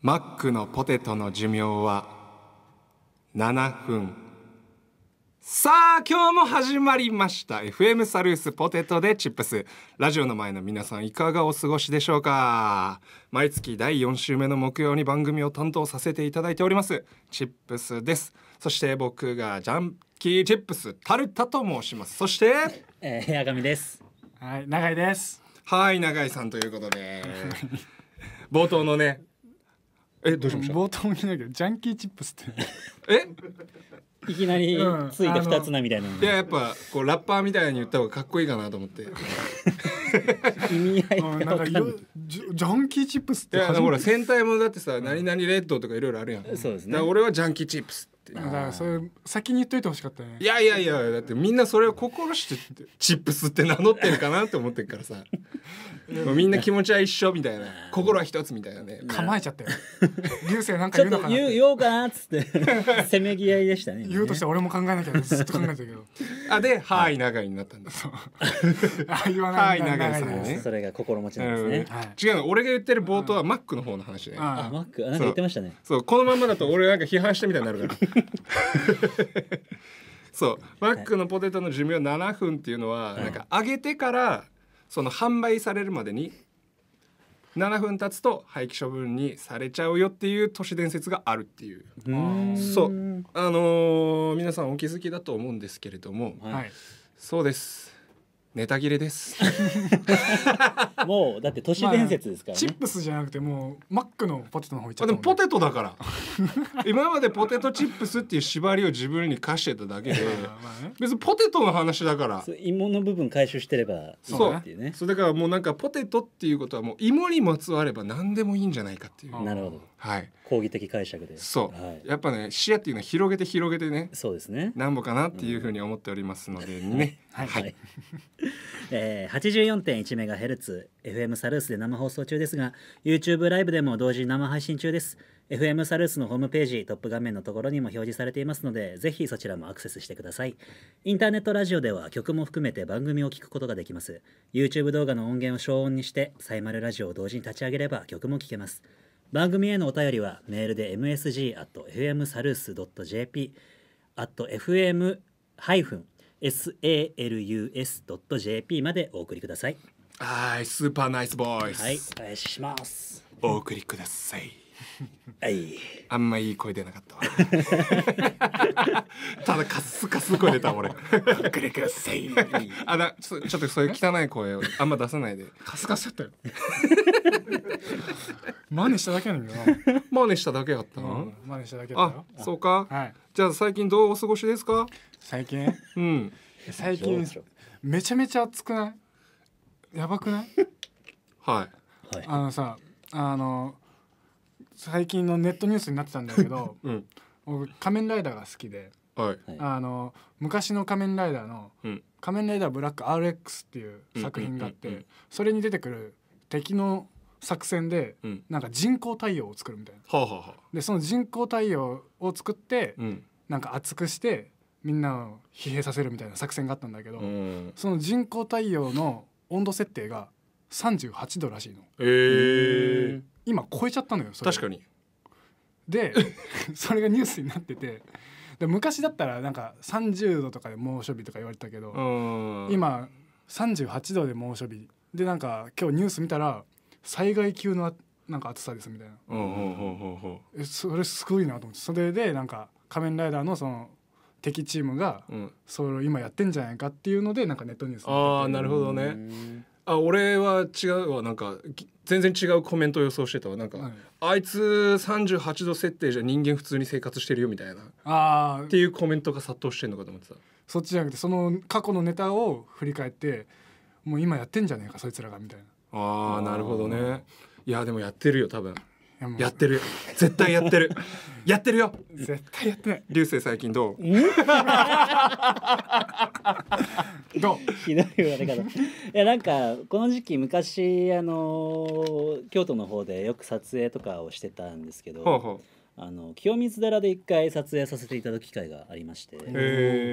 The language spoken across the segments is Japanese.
マックのポテトの寿命は7分さあ今日も始まりました FM サルースポテトでチップスラジオの前の皆さんいかがお過ごしでしょうか毎月第4週目の木曜に番組を担当させていただいておりますチップスですそして僕がジャンキーチップスタルタと申しますそしてえー、屋身ですはい永井ですはい永井さんということで冒頭のねえどうしました冒頭も言なきゃジャンキーチップスってえいきなりついた二つなみたいな、いややっぱこうラッパーみたいに言った方がかっこいいかなと思って意味合いがなんかいろジジャンキーチップスっていやほら戦隊もだってさ、何々レッドとかいろいろあるやん、そうですねだから俺はジャンキーチップスってだからそれ先に言っといてほしかったねいやいやいやだってみんなそれを心してチップスって名乗ってるかなって思ってるからさ みんな気持ちは一緒みたいな 心は一つみたいなね構えちゃったよ 流星なんか言うのかな言おうかなっつってせめぎ合いでしたね言うとして俺も考えなきゃずっと考えたけどあで「はい長い」になったんだあ言わない「はい長い」さんそれが心持ちなんですね違うの俺が言ってる冒頭はマックの方の話ねあマックなんか言ってましたねそうこのままだと俺なんか批判したみたいになるからそうマックのポテトの寿命7分っていうのはなんか揚げてからその販売されるまでに7分経つと廃棄処分にされちゃうよっていう都市伝説があるっていうそうあのー皆さんお気づきだと思うんですけれども、はいそうですネタ切れです もうだって都市伝説ですから、ねまあ、チップスじゃなくてもうマックのポテトの方いっちゃった、ね、でもポテトだから今までポテトチップスっていう縛りを自分に課してただけで 別にポテトの話だから芋の部分回収してればそうっていうねそうだからもうなんかポテトっていうことはもう芋にまつわれば何でもいいんじゃないかっていうなるほどはい抗議的解釈でそう、はい、やっぱね視野っていうのは広げて広げてねそうですねなんぼかなっていうふうに思っておりますのでね はい、え8 4 1ヘルツ f m サルースで生放送中ですが YouTube ライブでも同時生配信中です FM サルースのホームページトップ画面のところにも表示されていますのでぜひそちらもアクセスしてくださいインターネットラジオでは曲も含めて番組を聴くことができます YouTube 動画の音源を消音にしてサイマルラジオを同時に立ち上げれば曲も聴けます番組へのお便りはメールで msg.fmsalus.jp f m j p salus.jp までお送りくださいはいスーパーナイスボーイスはいお願いしますお送りくださいはい。あんまいい声出なかったわ。ただカスカス声出た俺。くれください。あだちょちょっとそういう汚い声をあんま出さないで。カスカスだったよ。真似しただけなんよな。真似しただけやったの。真似しただけだよ。あ、そうか。はい。じゃあ最近どうお過ごしですか。最近。うん。最近めちゃめちゃ暑くない。やばくない。はい。はい。あのさ、あの最近のネットニュースになってたんだけど、うん、僕仮面ライダーが好きで、はい、あの昔の仮面ライダーの「仮面ライダーブラック RX」っていう作品があって、それに出てくる敵の作戦で、なんか人工太陽を作るみたいな。はあはあ、でその人工太陽を作って、うん、なんか熱くしてみんなを疲弊させるみたいな作戦があったんだけど、その人工太陽の温度設定が38度らしいの。えー、超えちゃったのよ確かにで それがニュースになっててで昔だったらなんか30度とかで猛暑日とか言われたけど今38度で猛暑日でなんか今日ニュース見たら災害級のなんか暑さですみたいな、えそれすごいなと思ってそれでなんか仮面ライダーのその敵チームがそれを今やってんじゃないかっていうのでなんかネットニュースああなるほどねあ俺は違うわなんか全然違うコメントを予想してたわなんか、はい、あいつ38度設定じゃ人間普通に生活してるよみたいなあっていうコメントが殺到してんのかと思ってたそっちじゃなくてその過去のネタを振り返ってもう今やってんじゃねえかそいつらがみたいなああなるほどねいやでもやってるよ多分やってる絶対やってる やってるよ絶対やってない流星最近どう どうひどい言われ方いやなんかこの時期昔あの京都の方でよく撮影とかをしてたんですけどほうほうあの清水寺で一回撮影させていただく機会がありまして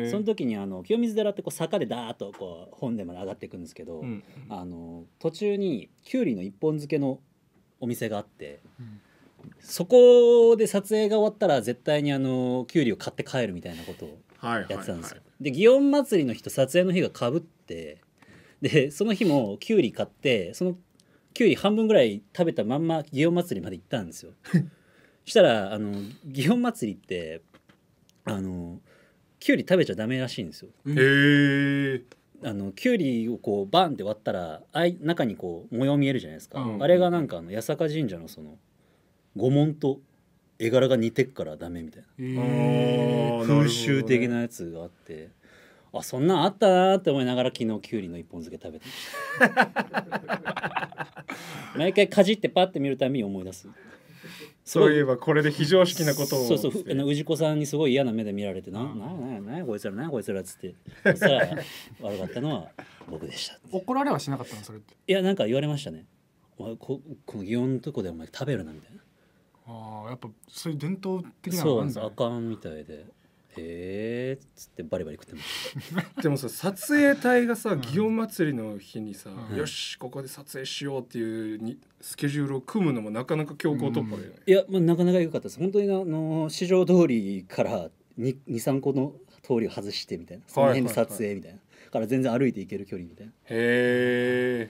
その時にあの清水寺ってこう坂でダーッとこう本でまで上がっていくんですけど、うん、あの途中にきゅうりの一本漬けのお店があって、うん、そこで撮影が終わったら絶対にあのキュウリを買って帰るみたいなことをやってたんですよ。はいはいはい、で祇園祭りの日と撮影の日がかぶってでその日もキュウリ買ってそのキュウリ半分ぐらい食べたまんま祇園祭りまで行ったんですよ。そ したらあの祇園祭りってあのキュウリ食べちゃダメらしいんですよ。へえ。あのキュウリをこうバンって割ったらあい中にこう模様見えるじゃないですか、うんあれがなんかあの八坂神社のその御紋と絵柄が似てっからダメみたいなえー風習的なやつがあってあそんなんあったなって思いながら昨日きゅうりの一本漬け食べてました 毎回かじってパッて見るたびに思い出すそういえばこれで非常識なことをそうそうあの氏子さんにすごい嫌な目で見られてな「ななななこいつらなこいつら」っつってさあ悪かったのは僕でした怒られはしなかったのそれっていやなんか言われましたね「お前ここの祇園のとこでお前食べるな」みたいなああやっぱそういう伝統的なのそうあかんみたいでえーっつってバリバリ食ってます でもさ撮影隊がさ祇園祭りの日にさ、うんよしここで撮影しようっていうにスケジュールを組むのもなかなか強行突破だよね、いや、まあ、なかなか良かったです本当にあの市場通りから23個の通りを外してみたいなその辺で撮影みたいな、から全然歩いていける距離みたいなへえ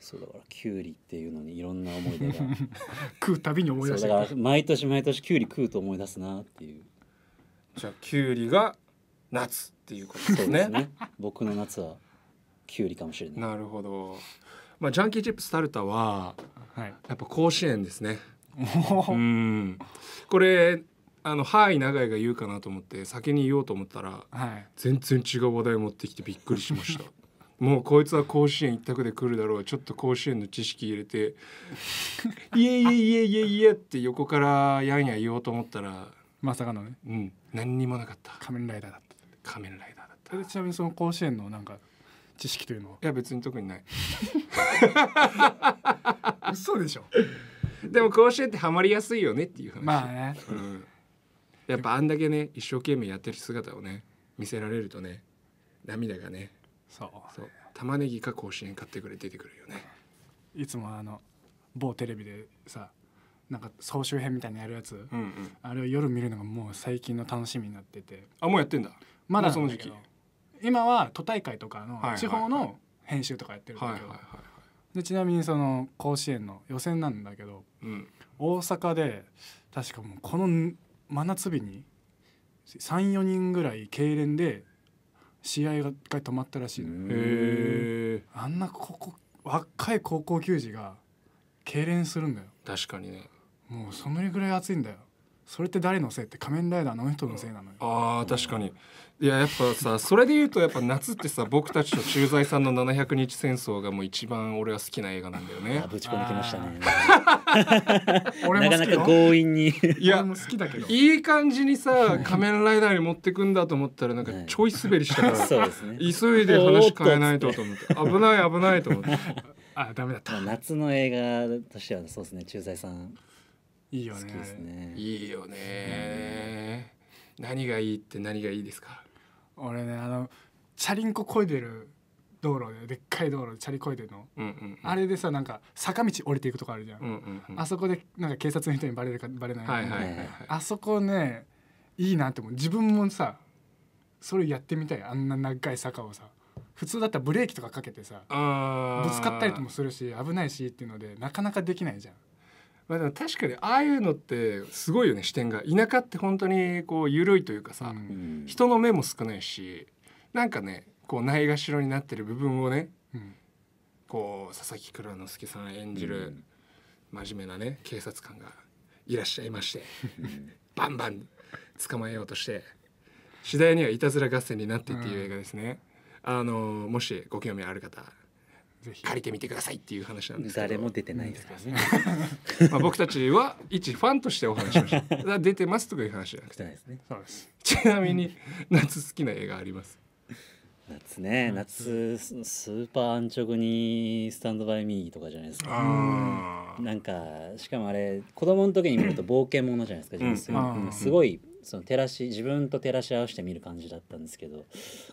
そうだからキュウリっていうのにいろんな思い出が 食うたびに思い出すだから毎年毎年キュウリ食うと思い出すなっていうじゃあキュウリが夏っていうことですね。すね僕の夏はキュウリかもしれない。なるほど。まあジャンキーチップスタルタは、はい、やっぱ甲子園ですね。うん。これあのはい長いが言うかなと思って先に言おうと思ったら、はい、全然違う話題持ってきてびっくりしました。もうこいつは甲子園一択で来るだろうちょっと甲子園の知識入れて「いえいえいえいえいえ」って横からやんや言おうと思ったらまさかのね、うん、何にもなかった仮面ライダーだった仮面ライダーだったでちなみにその甲子園のなんか知識というのはいや別に特にない 嘘でしょでも甲子園ってハマりやすいよねっていう話まあね、うん、やっぱあんだけね一生懸命やってる姿をね見せられるとね涙がねそうそう玉ねぎか甲子園買ってくれ出てくるよねいつもあの某テレビでさなんか総集編みたいなやるやつ、うんうん、あれを夜見るのがもう最近の楽しみになっててあもうやってんだまだその時期今は都大会とかの地方の編集とかやってるんだけど、はいはいはい、でちなみにその甲子園の予選なんだけど、うん、大阪で確かもうこの真夏日に34人ぐらい痙攣で試合が一回止まったらしいのあんなここ若い高校球児が痙攣するんだよ確かにねもうそのぐらい暑いんだよそれって誰のせいって仮面ライダーの人のせいなのよあー確かにいややっぱさそれで言うとやっぱ夏ってさ僕たちと駐在さんの700日戦争がもう一番俺は好きな映画なんだよねぶち込めてましたね。俺なもか好なきか強引に。いや好きだけどいい感じにさ仮面ライダーに持ってくんだと思ったらなんかちょい滑りしたから ね。急いで話変えないとと思って危ない危ないと思ってあダメだった夏の映画としてはそうですね。駐在さんいいよね。ねいいよね、うん、何がいいって何がいいですか。俺ねあのチャリンコ漕いでる道路ででっかい道路でチャリこいでるの、うんうんうん、あれでさなんか坂道降りていくとこあるじゃんうんうんうん、あそこでなんか警察の人にバレるかバレないはいはい、あそこねいいなって思う自分もさそれやってみたいあんな長い坂をさ普通だったらブレーキとかかけてさぶつかったりともするし危ないしっていうのでなかなかできないじゃんまあ、でも確かにああいうのってすごいよね視点が田舎って本当にこう緩いというかさ、うん、人の目も少ないしなんかねこうないがしろになってる部分をね、うん、こう佐々木蔵之介さん演じる真面目なね警察官がいらっしゃいまして、うん、バンバン捕まえようとして次第にはいたずら合戦になってっていう映画ですね。あのもしご興味ある方借りてみてくださいっていう話なんですけど誰も出てないですからね まあ僕たちは一ファンとしてお話しました 出てますとかいう話じゃなくて、ね、ちなみに夏好きな映画あります夏ね夏スーパーアンチョグに「スタンドバイミー」とかじゃないですかなんかしかもあれ子供の時に見ると冒険者じゃないですか、うん、すごいその照らし自分と照らし合わせて見る感じだったんですけど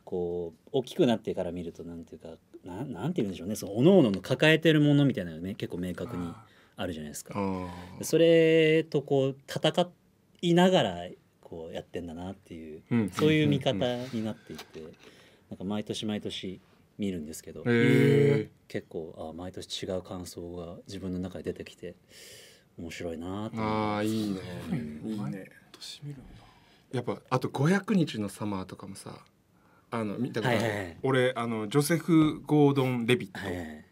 こう大きくなってから見ると何ていうかななんて言うんでしょうねその各々の抱えてるものみたいなのが、ね、結構明確にあるじゃないですか。それとこう戦いながらこうやってんだなっていう、うん、そういう見方になっていて、うんなんか毎年毎年見るんですけど、結構あ毎年違う感想が自分の中で出てきて。面白いなああいいね、やっぱあと500日のサマーとかもさあの見たことある、はいはい、俺あのジョセフ・ゴードン・レビット、はいはい、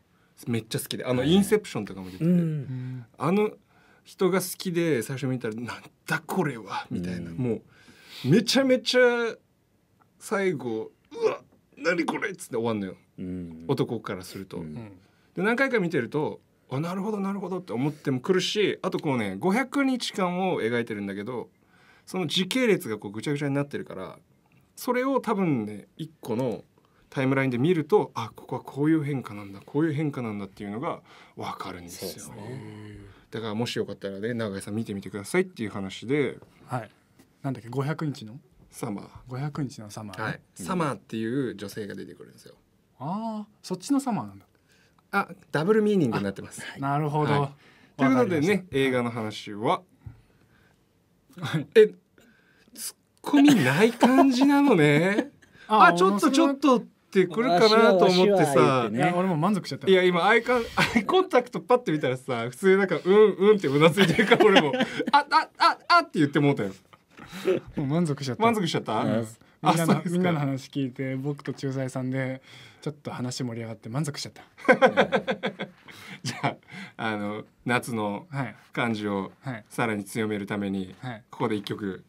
めっちゃ好きであの、はいはい、インセプションとかも出てて、うん、あの人が好きで最初見たら「なんだこれは」みたいな、うん、もうめちゃめちゃ最後「うわ何これ!」っつって終わんのよ、うん、男からすると。で何回か見てるとあなるほどなるほどって思ってもくるしあとこうね500日間を描いてるんだけどその時系列がこうぐちゃぐちゃになってるからそれを多分ね1個のタイムラインで見るとあここはこういう変化なんだこういう変化なんだっていうのが分かるんですよ、ね、だからもしよかったらね永井さん見てみてくださいっていう話で、はい、なんだっけ500日のサマー500日のサマー、はい、サマーっていう女性が出てくるんですよああそっちのサマーなんだあダブルミーニングになってます。なるほど、はい、ということでね映画の話は、はい、えツッコミない感じなのね。あちょっとちょっとってくるかなと思ってさ、ね、俺も満足しちゃったいや今アイカ アイコンタクトパッて見たらさ普通なんか「うんうん」ってうなずいてるから俺も「ああああって言ってもうたよ。もう満足しちゃった満足しちゃった、みんなのみんなの話聞いて僕と駐在さんでちょっと話盛り上がって満足しちゃった じゃああの夏の感じをさらに強めるために、はい、ここで一曲、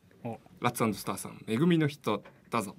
ラッツスターさん「恵みの人」だぞ。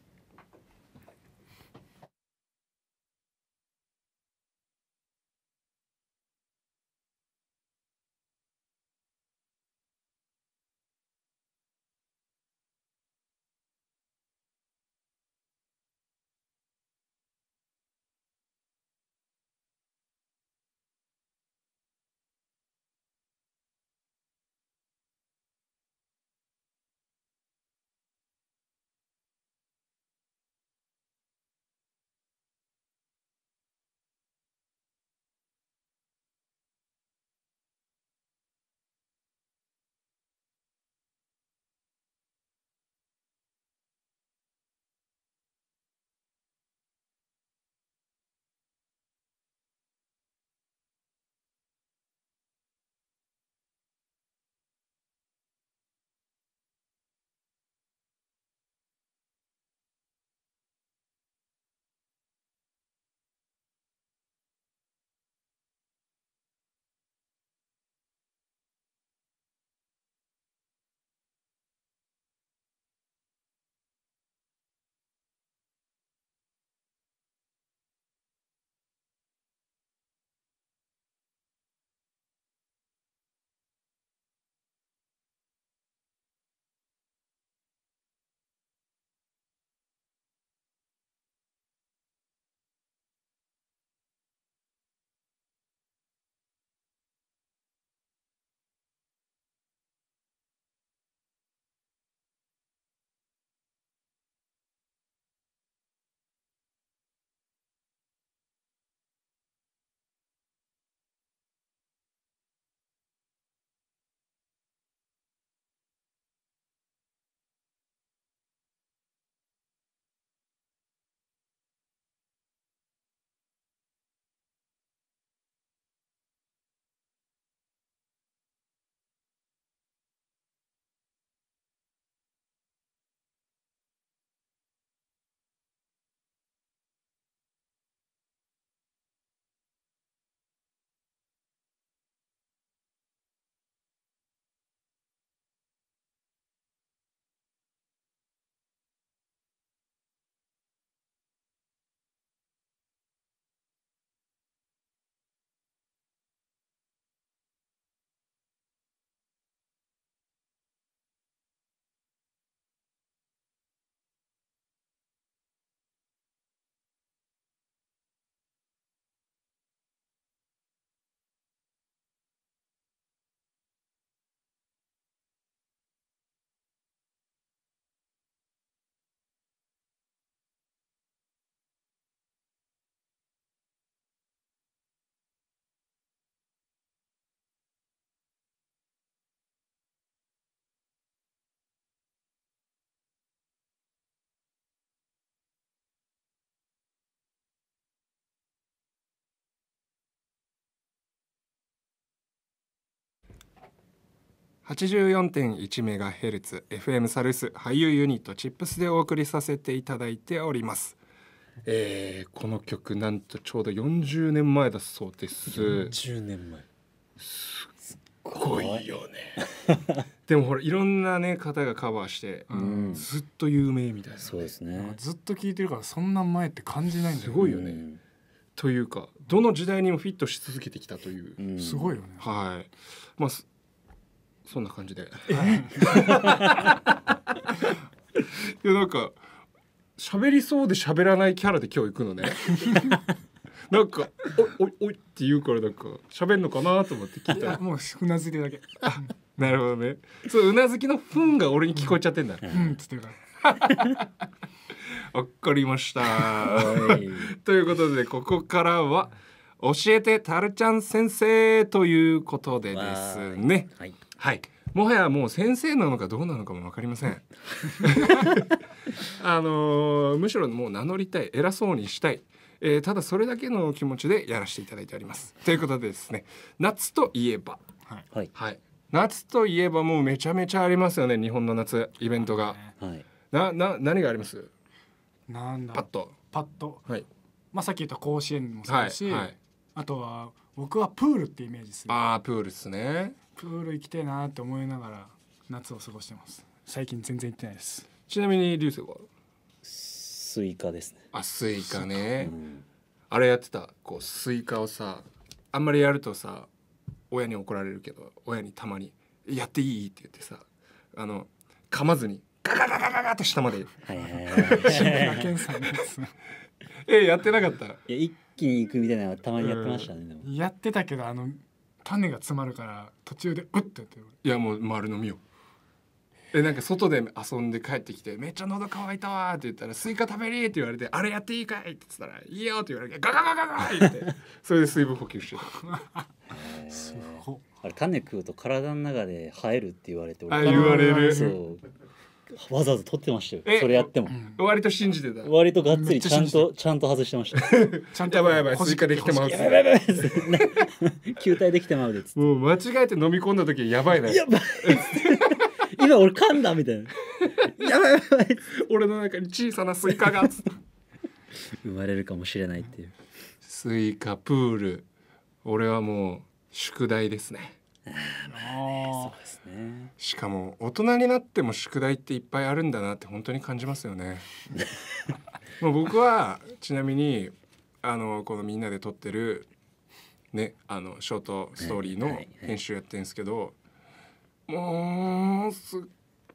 84.1MHz FM サルス俳優ユニットチップスでお送りさせていただいております。えー、この曲なんとちょうど40年前だそうです。40年前。すっごいよね。でもほらいろんなね方がカバーして、うん、ずっと有名みたいな、そうですね。ずっと聞いてるからそんな前って感じないんだよ、ね、すごいよね。うんというかどの時代にもフィットし続けてきたという、うん、すごいよねはいまあそんな感じで。いやなんか喋りそうで喋らないキャラで今日行くのね。なんか「おいおい」って言うからなんか喋るのかなと思って聞いたらもううなずきだけ なるほどねそううなずきの「ふん」が俺に聞こえちゃってんだ「うん」っつってからわかりましたということでここからは「教えてたるちゃん先生」ということでですね、はいはいもはやもう先生なのかどうなのかも分かりません あのー、むしろもう名乗りたい偉そうにしたい、えー、ただそれだけの気持ちでやらせていただいておりますということでですね夏といえば、はいはい、夏といえばもうめちゃめちゃありますよね日本の夏イベントが、はい、なな何がありますなんだパッとパッと、はいまあ、さっき言った甲子園もそうだし、はい、はい、あとは僕はプールってイメージするああ、プールですねプール行きたいなって思いながら夏を過ごしてます最近全然行ってないですちなみに流星はスイカですねあスイカね、うん、あれやってたこうスイカをさあんまりやるとさ親に怒られるけど親にたまに「やっていい?」って言ってさあの噛まずにガガガガガガと下まで。はいはいはい。えやってなかった。いや一気に行くみたいなたまにやってましたね。やってたけどあの種が詰まるから途中でうってやっていやもう丸飲みよえなんか外で遊んで帰ってきて「めっちゃ喉乾いたわ」って言ったら「スイカ食べれ」って言われて「あれやっていいかい?」って言ったら「いいよ」って言われてガガガガガってそれで水分補給してたすごあれ種食うと体の中で生えるって言われてあ言われるそうわざわざ撮ってましたよそれやっても、割と信じてた割とがっつりちゃんとちゃんと外してました ちゃんとやばいやばい追加 できてますやばいやばい球体 できてまうでもう間違えて飲み込んだ時やばいねやばい今俺噛んだみたいなやばいやばい俺の中に小さなスイカが生まれるかもしれないっていうスイカプール俺はもう宿題ですねあそうですねしかも大人になっても宿題っていっぱいあるんだなって本当に感じますよね もう僕はちなみにあのこのみんなで撮ってるねあのショートストーリーの編集やってるんですけど、もうすっ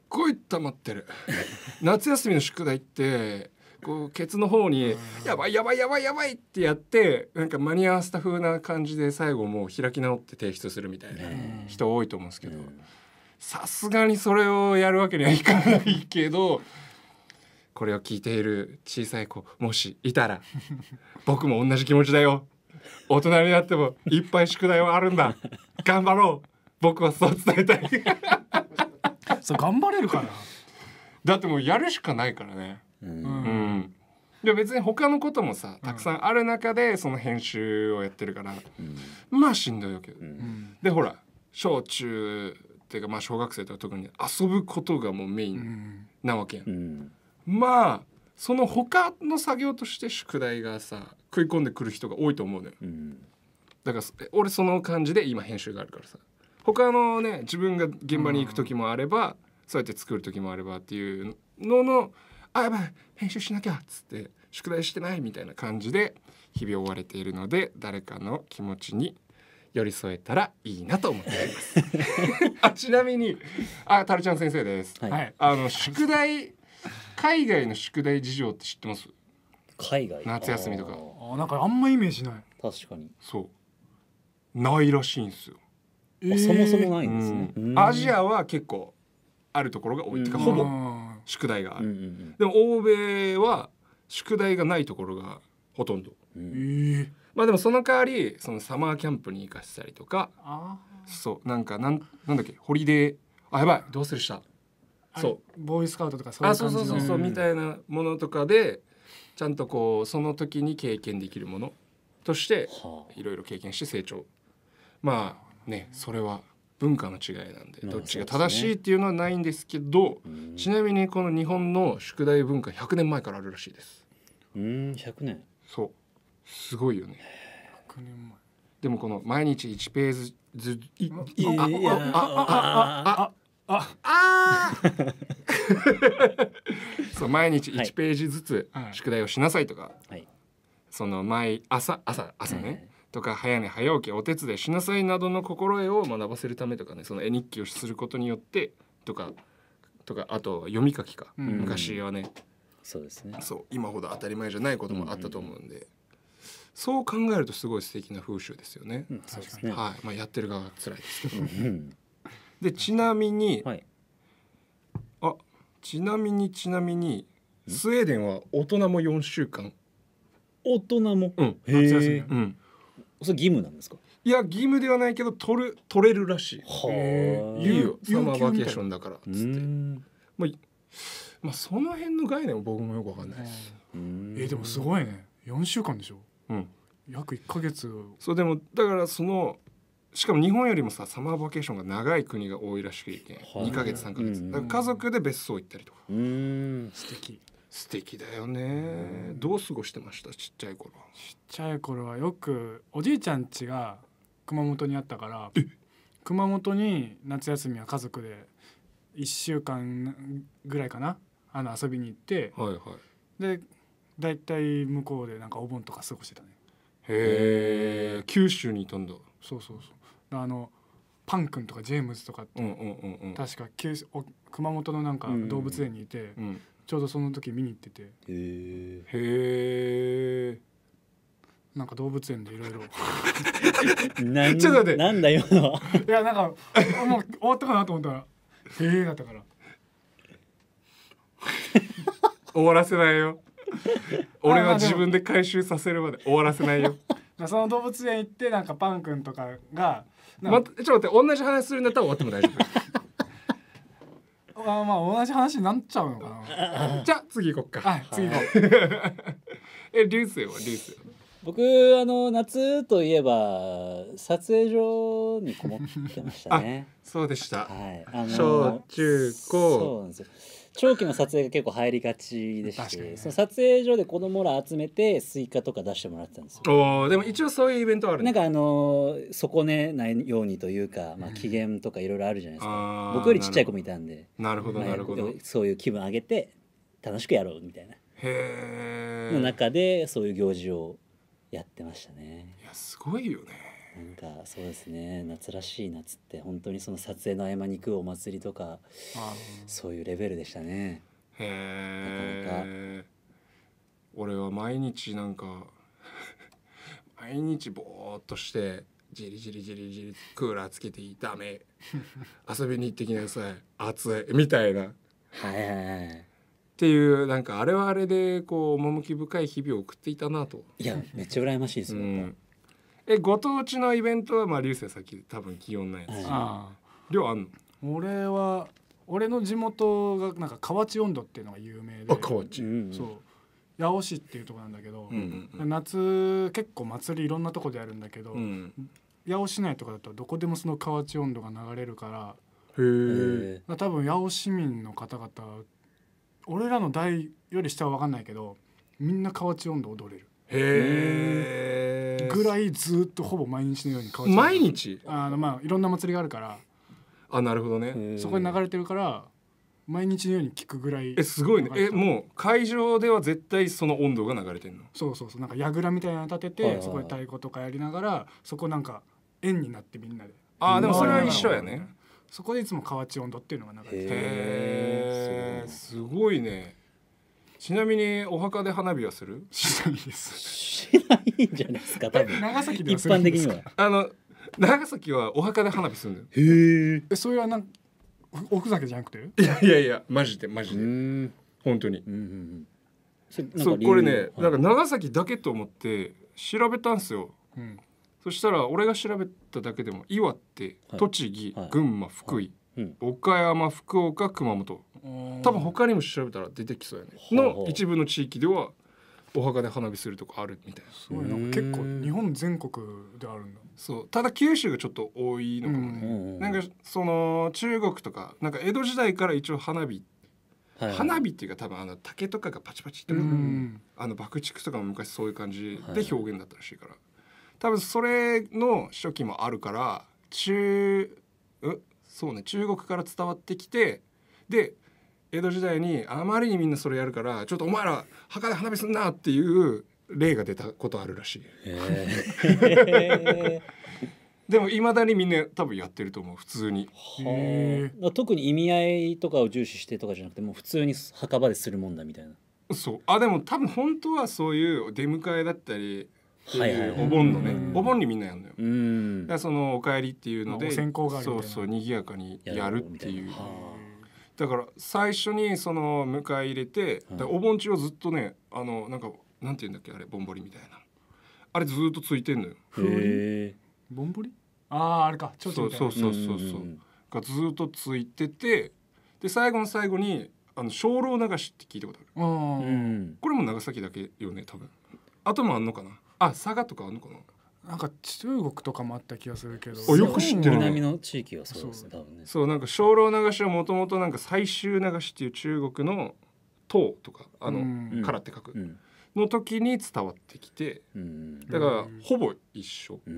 ごい溜まってる 夏休みの宿題ってこうケツの方に「やばいやばいやばいやばい!」ってやってなんか間に合わせた風な感じで最後もう開き直って提出するみたいな人多いと思うんですけどさすがにそれをやるわけにはいかないけど。これを聞いている小さい子もしいたら 僕も同じ気持ちだよ大人になってもいっぱい宿題はあるんだ頑張ろう僕はそう伝えたい そう頑張れるかなだってもうやるしかないからねうん、で別に他のこともさたくさんある中でその編集をやってるから、まあしんどいわけ、でほら小中っていうかまあ小学生とか特に遊ぶことがもうメインなわけや、ん、まあその他の作業として宿題がさ食い込んでくる人が多いと思うのよ、うん、だから俺その感じで今編集があるからさ他のね自分が現場に行く時もあれば、うん、そうやって作る時もあればっていうののあやばい編集しなきゃ」っつって「宿題してない」みたいな感じで日々追われているので誰かの気持ちに寄り添えたらいいなと思っています。あちなみにあたるちゃん先生です。はい、はい、あの宿題海外の宿題事情って知ってます？海外夏休みとか。あなんかあんまイメージない。確かに。そう。ないらしいんですよ。そもそもないんですね。アジアは結構あるところが多いってか、ほぼ宿題がある、うんうんうん、でも欧米は宿題がないところがほとんど、うん、まあでもその代わりそのサマーキャンプに生かしたりとかそうなんかなんなんだっけホリデーあやばいどうするしたそうボーイスカウトとかそういう感じのそうそうそうそう、みたいなものとかでちゃんとこうその時に経験できるものとしていろいろ経験して成長まあねそれは文化の違いなんで、どっちが正しいっていうのはないんですけど、ちなみにこの日本の宿題文化100年前からあるらしいですうん100年そうすごいよね100年前でもこの毎日1ページずいいああああああそう毎日1ページずつ宿題をしなさいとか、はい、その毎朝朝朝ね、とか早寝早起きお手伝いしなさいなどの心得を学ばせるためとかねその絵日記をすることによってとかとかあと読み書きか、うん、昔はねそうですねそう今ほど当たり前じゃないこともあったと思うんで、うん、そう考えるとすごい素敵な風習ですよね。うん、そうですねはいまあ、やってる側は辛いですけどでちなみに、はい、あちなみにちなみにスウェーデンは大人も4週間大人も、うん、夏休み、うん、それ義務なんですかいや義務ではないけど取る取れるらしいはあいいよサマーバケーションだからっつってまあ、まあ、その辺の概念も僕もよくわかんないでえー、でもすごいね四週間でしょ、うん、約一か月そうでもだからそのしかも日本よりもさサマーバケーションが長い国が多いらしくて二ん、はい、2か月3か月、家族で別荘行ったりとか素敵素敵だよね、どう過ごしてましたちっちゃい頃ちっちゃい頃はよくおじいちゃんちが熊本にあったから熊本に夏休みは家族で1週間ぐらいかなあの遊びに行って、はいはい、で大体向こうでなんかお盆とか過ごしてたねへえ九州にいたんだそうそうそうあのパン君とかジェームズとかって、うんうんうん確か熊本のなんか動物園にいて、うんうん、ちょうどその時見に行っててへえなんか動物園でいろいろちょっと待ってなんだよいやなんかもう終わったかなと思ったら「へえ」だったから終わらせないよ俺は自分で回収させるまで終わらせないよその動物園行ってなんかパン君とかがちょっと待って同じ話するんだったら終わっても大丈夫あまあ同じ話になっちゃうのかな じゃあ次行こっかはい次 え流星は流星僕あの夏といえば撮影所にこもってましたね そうでした、はい、小中高そうなんですよ長期の撮影が結構入りがちでして、ね、その撮影所で子供ら集めてスイカとか出してもらってたんですよおでも一応そういうイベントあるなんかあのー、損ねないようにというか、まあ、機嫌とかいろいろあるじゃないですか、うん、僕よりちっちゃい子もいたんでなるほど、なるほどそういう気分上げて楽しくやろうみたいなへえの中でそういう行事をやってましたねいやすごいよねなんかそうですね夏らしい夏って本当にその撮影の合間に食うお祭りとかそういうレベルでしたねへえ俺は毎日なんか 毎日ぼーっとしてじりじりじりじりクーラーつけていいダメ遊びに行ってきなさい暑いみたいなはいはいはいっていうなんかあれはあれでこう趣深い日々を送っていたなといやめっちゃ羨ましいですよ、うんえご当地のイベントはまあ流星さっき多分気温ないやつし量あんの俺は俺の地元がなんか河内温度っていうのが有名であ河内、うんそう八尾市っていうとこなんだけど、うんうんうん、夏結構祭りいろんなとこでやるんだけど、うん、八尾市内とかだとどこでもその河内温度が流れるからへえ多分八尾市民の方々俺らの代より下は分かんないけどみんな河内温度踊れるへえぐらいずっとほぼ毎日のように川毎日あのまあいろんな祭りがあるからあなるほどねそこに流れてるから毎日のように聞くぐらいえすごいねえもう会場では絶対その温度が流れてんのそうそうそうなんか櫓みたいなの立ててそこで太鼓とかやりながらそこなんか円になってみんなでああでもそれは一緒やねそこでいつも河内温度っていうのが流れてへえすごいねちなみにお墓で花火はする？しないです。しないんじゃないですか多分長崎では一するんですにはあの長崎はお墓で花火するんだよ。へええそれはなんおふざけじゃなくて？いやいやいやマジでマジで本当に。うんうんそんかそうこれねはいなんか長崎だけと思って調べたんすよ。うん。そしたら俺が調べただけでも岩手、はい栃木、はい群馬、福井、岡山福岡熊本多分他にも調べたら出てきそうやねの一部の地域ではお墓で花火するとこあるみたいなすごいなんか結構日本全国であるんだそうただ九州がちょっと多いのかもね、うん、なんかその中国とかなんか江戸時代から一応花火、はい、花火っていうか多分あの竹とかがパチパチって、うん、あの爆竹とかも昔そういう感じで表現だったらしいから、はい、多分それの初期もあるから中うんそうね中国から伝わってきてで江戸時代にあまりにみんなそれやるからちょっとお前ら墓で花火すんなっていう例が出たことあるらしい。でもいまだにみんな多分やってると思う普通に。特に意味合いとかを重視してとかじゃなくてもう普通に墓場でするもんだみたいな。そうあでも多分本当はそういう出迎えだったりはいはい、お盆のね、うん、お盆にみんなやるのよ、うん、だその「おかえり」っていうので、まあ、そうそうにぎやかにやるっていうだから最初にその迎え入れて、お盆中はずっとねあのなんかなんていうんだっけあれぼんぼりみたいなあれずっとついてんのよへんぼんぼりあああれかちょっとそうそうそうそうがずっとついててで最後の最後にあの精霊流しって聞いたことあるあ、うん、これも長崎だけよね多分あともあんのかなあ佐賀とかあるのかななんか中国とかもあった気がするけどよく知ってる南の地域はそうですねそうなんか精霊流しはもともとなんか最終流しっていう中国の唐とかあの、うって書く、の時に伝わってきて、だからほぼ一緒、そ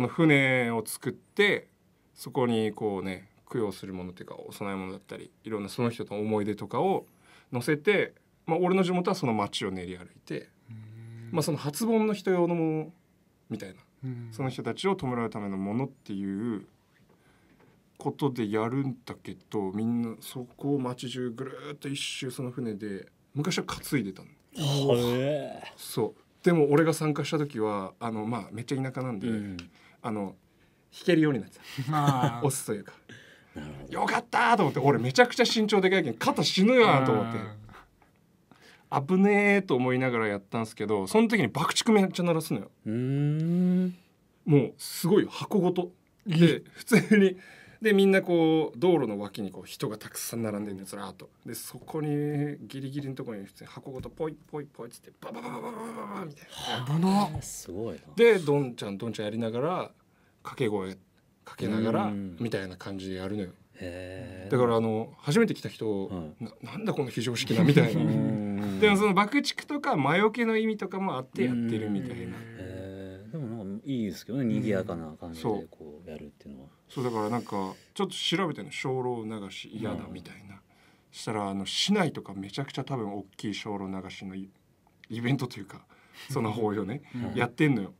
の船を作ってそこにこうね供養するものっていうかお供え物だったりいろんなその人との思い出とかを乗せて、まあ、俺の地元はその町を練り歩いてまあ、その初盆の人用のものみたいな、その人たちを弔うためのものっていうことでやるんだけどみんなそこを町中ぐるっと一周その船で昔は担いでたの。そうでも俺が参加した時はあの、まあ、めっちゃ田舎なんで、うん、あの弾けるようになってた押すというか。よかったと思って俺めちゃくちゃ身長でかいけん肩死ぬなと思って。危ねえと思いながらやったんですけどその時に爆竹めっちゃ鳴らすのよもうすごい箱ごとで普通にでみんなこう道路の脇にこう人がたくさん並んでるんでずらっとでそこにギリギリのところに普通に箱ごとポイポイポイっつってババババババババみたいな危なすごいでどんちゃんどんちゃんやりながら掛け声かけながらみたいな感じでやるのよだからあの初めて来た人、うん、ななんだこの非常識なみたいな、でもその爆竹とか魔除けの意味とかもあってやってるみたいな。えでもなんかいいですけどね賑やかな感じでこうやるっていうのは。そうだからなんかちょっと調べての精霊流し嫌だみたいな。したらあの市内とかめちゃくちゃ多分大きい精霊流しのイベントというかその法要ね、うん、やってんのよ。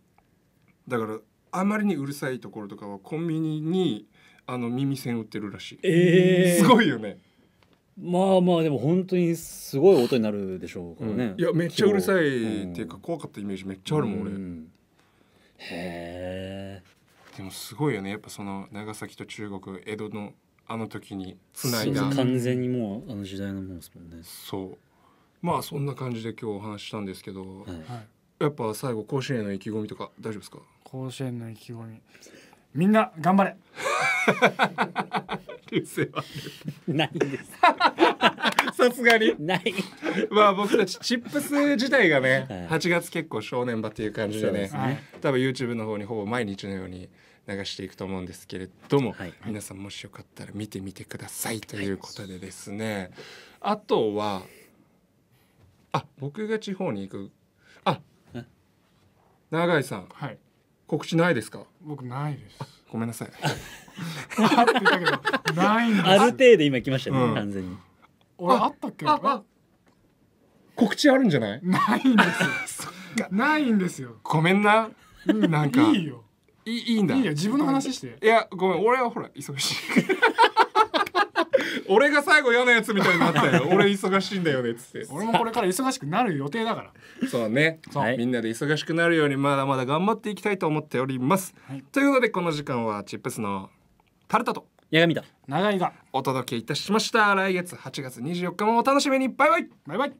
だからあまりにうるさいところとかはコンビニにあの耳栓売ってるらしい。えー、すごいよね。まあまあでも本当にすごい音になるでしょうからね、うん、いやめっちゃうるさいっていうか怖かったイメージめっちゃあるもん俺、うん、へえでもすごいよねやっぱその長崎と中国江戸のあの時につないだ完全にもうあの時代のものですもんねそうまあそんな感じで今日お話したんですけど、はい、やっぱ最後甲子園の意気込みとか大丈夫ですか甲子園の意気込みみんな頑張れ 流星はないんです。さすがに。ない。まあ僕たちチップス自体がね、8月結構正念場っていう感じでね、でね多分 YouTube の方にほぼ毎日のように流していくと思うんですけれども、はい、皆さんもしよかったら見てみてくださいということでですね、はい、あとはあ僕が地方に行くあ永井さん、はい、告知ないですか僕ないですごめんなさいあってたけどないんですある程度今来ましたね、うん完全に俺あったっけあ告知あるんじゃないないんですよないんですよごめんななんかいいよいいいいんだいいよ自分の話していやごめん俺はほら忙しい 俺が最後嫌なやつみたいになったよ 俺忙しいんだよねっつって俺もこれから忙しくなる予定だからそうねそうはいみんなで忙しくなるようにまだまだ頑張っていきたいと思っております、ということでこの時間はチップスのタルトと八神だ長井がお届けいたしました来月8月24日もお楽しみにバイバイバイバイ